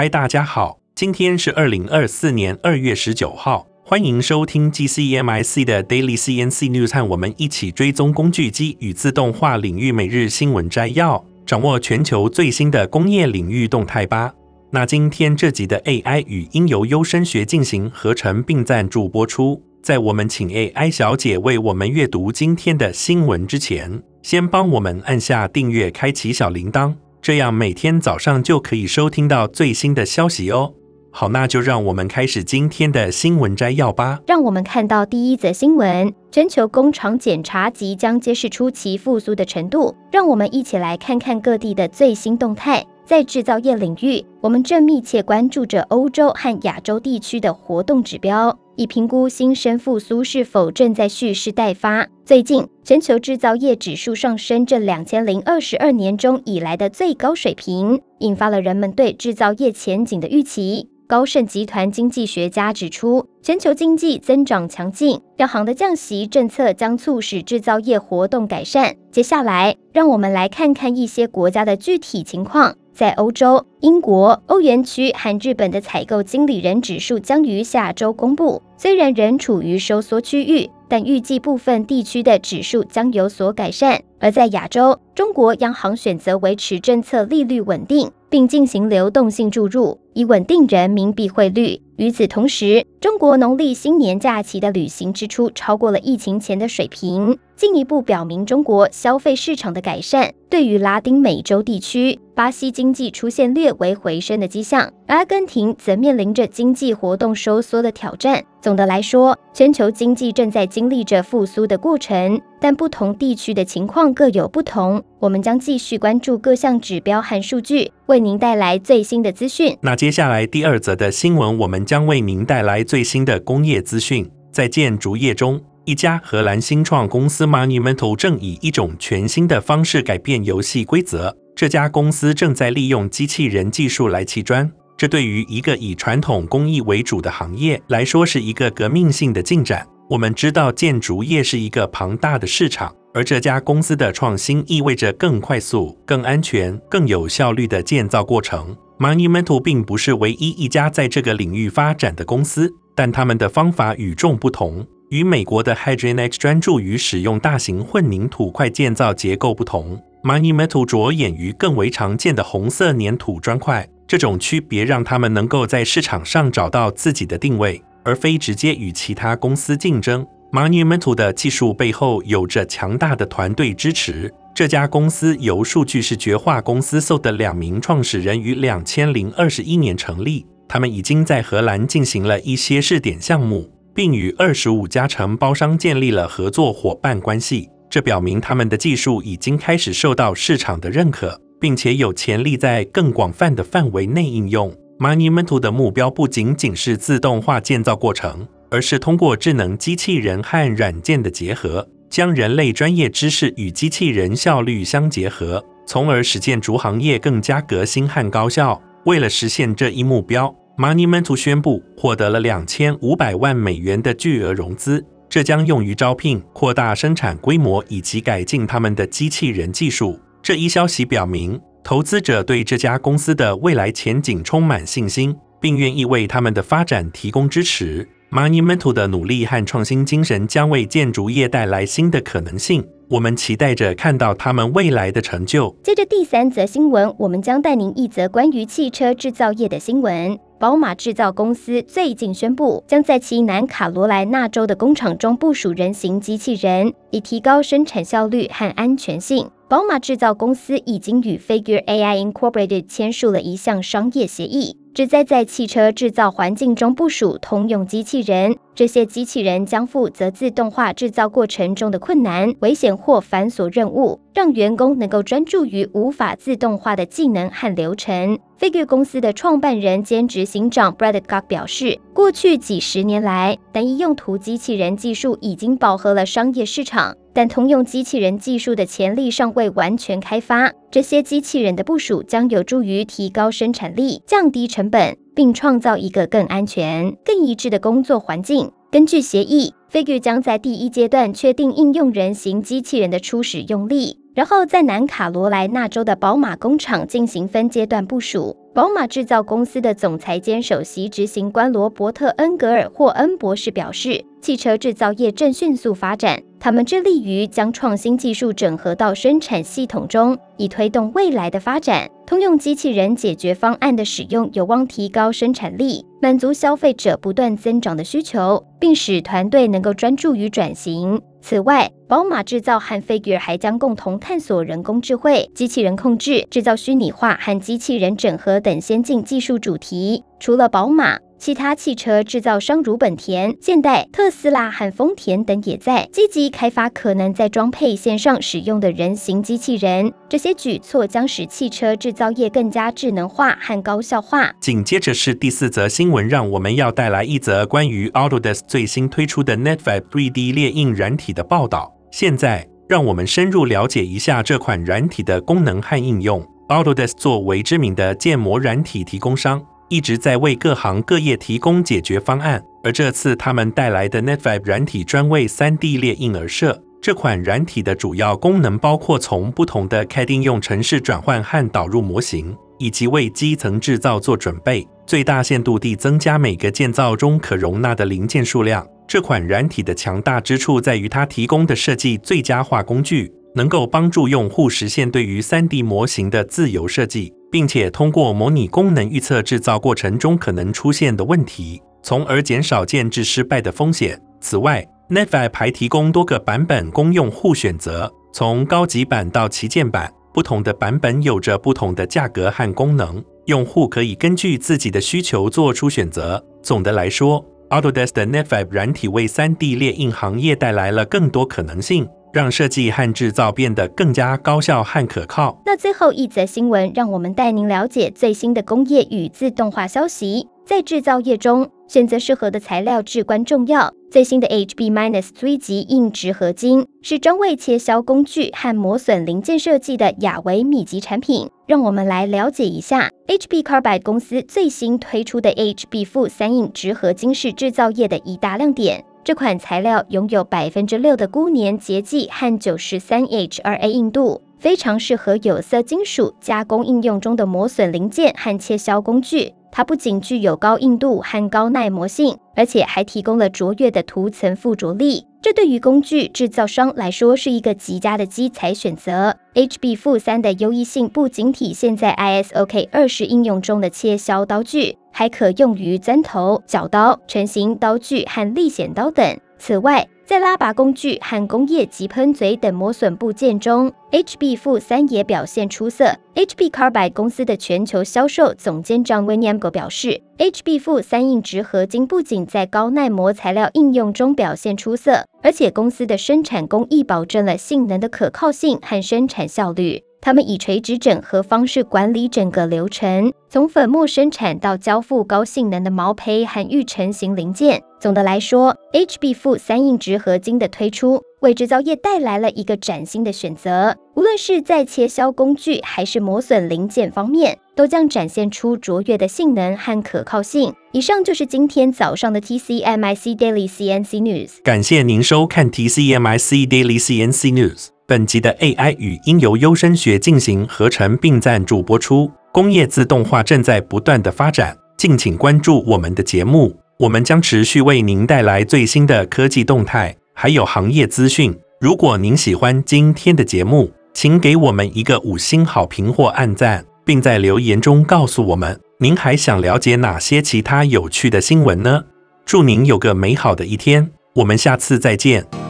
嗨，大家好，今天是二零二四年二月十九号，欢迎收听 GCMIC 的 Daily CNC News，和我们一起追踪工具机与自动化领域每日新闻摘要，掌握全球最新的工业领域动态吧。那今天这集的 AI 与音由优声学进行合成并赞助播出，在我们请 AI 小姐为我们阅读今天的新闻之前，先帮我们按下订阅，开启小铃铛。这样每天早上就可以收听到最新的消息哦。好，那就让我们开始今天的新闻摘要吧。让我们看到第一则新闻：全球工厂检查即将揭示出其复苏的程度。让我们一起来看看各地的最新动态。在制造业领域，我们正密切关注着欧洲和亚洲地区的活动指标。以评估新生复苏是否正在蓄势待发。最近，全球制造业指数上升至两千零二十二年中以来的最高水平，引发了人们对制造业前景的预期。高盛集团经济学家指出，全球经济增长强劲，央行的降息政策将促使制造业活动改善。接下来，让我们来看看一些国家的具体情况。在欧洲，英国、欧元区和日本的采购经理人指数将于下周公布。虽然仍处于收缩区域，但预计部分地区的指数将有所改善。而在亚洲，中国央行选择维持政策利率稳定，并进行流动性注入。以稳定人民币汇率。与此同时，中国农历新年假期的旅行支出超过了疫情前的水平。进一步表明中国消费市场的改善，对于拉丁美洲地区巴西经济出现略微回升的迹象，阿根廷则面临着经济活动收缩的挑战。总的来说，全球经济正在经历着复苏的过程，但不同地区的情况各有不同。我们将继续关注各项指标和数据，为您带来最新的资讯。那接下来第二则的新闻，我们将为您带来最新的工业资讯。再见，竹叶中。一家荷兰新创公司 Monumental 正以一种全新的方式改变游戏规则。这家公司正在利用机器人技术来砌砖，这对于一个以传统工艺为主的行业来说是一个革命性的进展。我们知道建筑业是一个庞大的市场，而这家公司的创新意味着更快速、更安全、更有效率的建造过程。Monumental 并不是唯一一家在这个领域发展的公司，但他们的方法与众不同。与美国的 h y d r e n e x 专注于使用大型混凝土块建造结构不同，Monument 着眼于更为常见的红色粘土砖块。这种区别让他们能够在市场上找到自己的定位，而非直接与其他公司竞争。Monument 的技术背后有着强大的团队支持。这家公司由数据视觉化公司 s o 的两名创始人于两千零二十一年成立，他们已经在荷兰进行了一些试点项目。并与二十五家承包商建立了合作伙伴关系，这表明他们的技术已经开始受到市场的认可，并且有潜力在更广泛的范围内应用。m o n u 马尼门图的目标不仅仅是自动化建造过程，而是通过智能机器人和软件的结合，将人类专业知识与机器人效率相结合，从而实现筑行业更加革新和高效。为了实现这一目标。Monumento 宣布获得了两千五百万美元的巨额融资，这将用于招聘、扩大生产规模以及改进他们的机器人技术。这一消息表明，投资者对这家公司的未来前景充满信心，并愿意为他们的发展提供支持。Monumento 的努力和创新精神将为建筑业带来新的可能性。我们期待着看到他们未来的成就。接着第三则新闻，我们将带您一则关于汽车制造业的新闻。宝马制造公司最近宣布，将在其南卡罗来纳州的工厂中部署人形机器人，以提高生产效率和安全性。宝马制造公司已经与 Figure AI Incorporated 签署了一项商业协议。旨在在汽车制造环境中部署通用机器人，这些机器人将负责自动化制造过程中的困难、危险或繁琐任务，让员工能够专注于无法自动化的技能和流程。Figure 公司的创办人兼执行长 Brad g o k 表示：“过去几十年来，单一用途机器人技术已经饱和了商业市场。”但通用机器人技术的潜力尚未完全开发。这些机器人的部署将有助于提高生产力、降低成本，并创造一个更安全、更一致的工作环境。根据协议 f i g u r e 将在第一阶段确定应用人形机器人的初始用力，然后在南卡罗来纳州的宝马工厂进行分阶段部署。宝马制造公司的总裁兼首席执行官罗伯特·恩格尔霍恩博士表示：“汽车制造业正迅速发展，他们致力于将创新技术整合到生产系统中，以推动未来的发展。通用机器人解决方案的使用有望提高生产力，满足消费者不断增长的需求，并使团队能够专注于转型。此外，宝马制造和 Figure 还将共同探索人工智慧、机器人控制、制造虚拟化和机器人整合。”等先进技术主题，除了宝马，其他汽车制造商如本田、现代、特斯拉和丰田等也在积极开发可能在装配线上使用的人形机器人。这些举措将使汽车制造业更加智能化和高效化。紧接着是第四则新闻，让我们要带来一则关于 Autodesk 最新推出的 NetVid 3D 列印软体的报道。现在，让我们深入了解一下这款软体的功能和应用。Autodesk 作为知名的建模软体提供商，一直在为各行各业提供解决方案。而这次他们带来的 Netfabb 软体专为 3D 列印而设。这款软体的主要功能包括从不同的 CAD 应用程式转换和导入模型，以及为基层制造做准备，最大限度地增加每个建造中可容纳的零件数量。这款软体的强大之处在于它提供的设计最佳化工具。能够帮助用户实现对于 3D 模型的自由设计，并且通过模拟功能预测制造过程中可能出现的问题，从而减少建制失败的风险。此外 n e t f i b 还提供多个版本供用户选择，从高级版到旗舰版，不同的版本有着不同的价格和功能，用户可以根据自己的需求做出选择。总的来说，Autodesk n e t v i b 软体为 3D 列印行业带来了更多可能性。让设计和制造变得更加高效和可靠。那最后一则新闻，让我们带您了解最新的工业与自动化消息。在制造业中，选择适合的材料至关重要。最新的 h b minus three 级硬质合金是专为切削工具和磨损零件设计的亚维米级产品。让我们来了解一下 HB Carbide 公司最新推出的 h b 负三硬质合金，是制造业的一大亮点。这款材料拥有百分之六的钴粘结剂和九十三 H2A 硬度，非常适合有色金属加工应用中的磨损零件和切削工具。它不仅具有高硬度和高耐磨性，而且还提供了卓越的涂层附着力。这对于工具制造商来说是一个极佳的机材选择。HB 负三的优异性不仅体现在 ISOK 二十应用中的切削刀具，还可用于钻头、铰刀、成型刀具和立铣刀等。此外，在拉拔工具和工业及喷嘴等磨损部件中，HB 负三也表现出色。HB Carbide 公司的全球销售总监 John w i n e m b e 表示：“HB 负三硬质合金不仅在高耐磨材料应用中表现出色，而且公司的生产工艺保证了性能的可靠性和生产效率。”他们以垂直整合方式管理整个流程，从粉末生产到交付高性能的毛坯和预成型零件。总的来说 h b 负三硬质合金的推出为制造业带来了一个崭新的选择。无论是在切削工具还是磨损零件方面，都将展现出卓越的性能和可靠性。以上就是今天早上的 TCMIC Daily CNC News。感谢您收看 TCMIC Daily CNC News。本集的 AI 与音由优声学进行合成并赞助播出。工业自动化正在不断的发展，敬请关注我们的节目，我们将持续为您带来最新的科技动态，还有行业资讯。如果您喜欢今天的节目，请给我们一个五星好评或按赞，并在留言中告诉我们您还想了解哪些其他有趣的新闻呢？祝您有个美好的一天，我们下次再见。